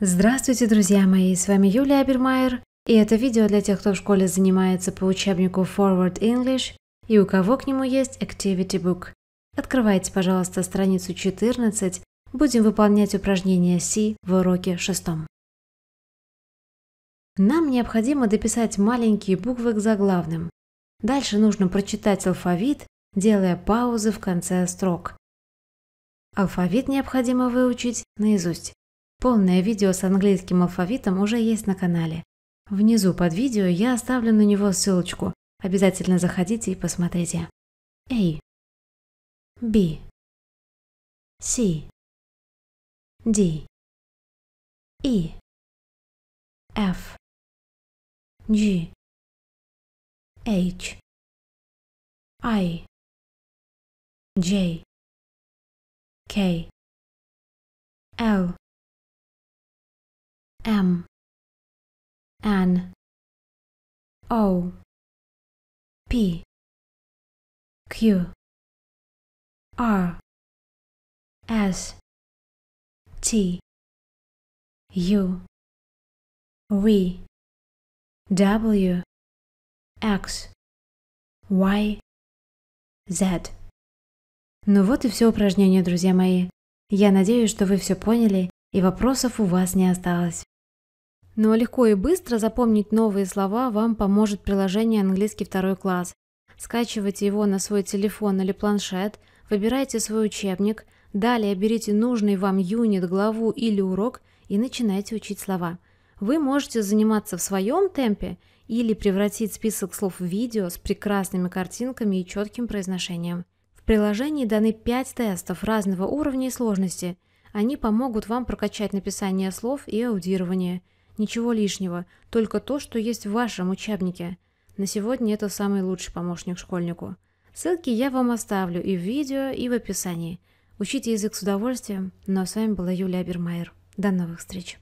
Здравствуйте, друзья мои, с вами Юлия Абермайер, и это видео для тех, кто в школе занимается по учебнику Forward English и у кого к нему есть Activity Book. Открывайте, пожалуйста, страницу 14, будем выполнять упражнение C в уроке 6. Нам необходимо дописать маленькие буквы к заглавным. Дальше нужно прочитать алфавит, делая паузы в конце строк. Алфавит необходимо выучить наизусть. Полное видео с английским алфавитом уже есть на канале. Внизу под видео я оставлю на него ссылочку. Обязательно заходите и посмотрите. A. B. C. D. E. F. G. H. I. J. K. L. M N O P Q R S T U V W X Y Z Ну вот и все упражнение, друзья мои. Я надеюсь, что вы все поняли и вопросов у вас не осталось. Но легко и быстро запомнить новые слова вам поможет приложение «Английский второй класс». Скачивайте его на свой телефон или планшет, выбирайте свой учебник, далее берите нужный вам юнит, главу или урок и начинайте учить слова. Вы можете заниматься в своем темпе или превратить список слов в видео с прекрасными картинками и четким произношением. В приложении даны 5 тестов разного уровня и сложности. Они помогут вам прокачать написание слов и аудирование – Ничего лишнего, только то, что есть в вашем учебнике. На сегодня это самый лучший помощник школьнику. Ссылки я вам оставлю и в видео, и в описании. Учите язык с удовольствием. Ну а с вами была Юлия Бермайер. До новых встреч!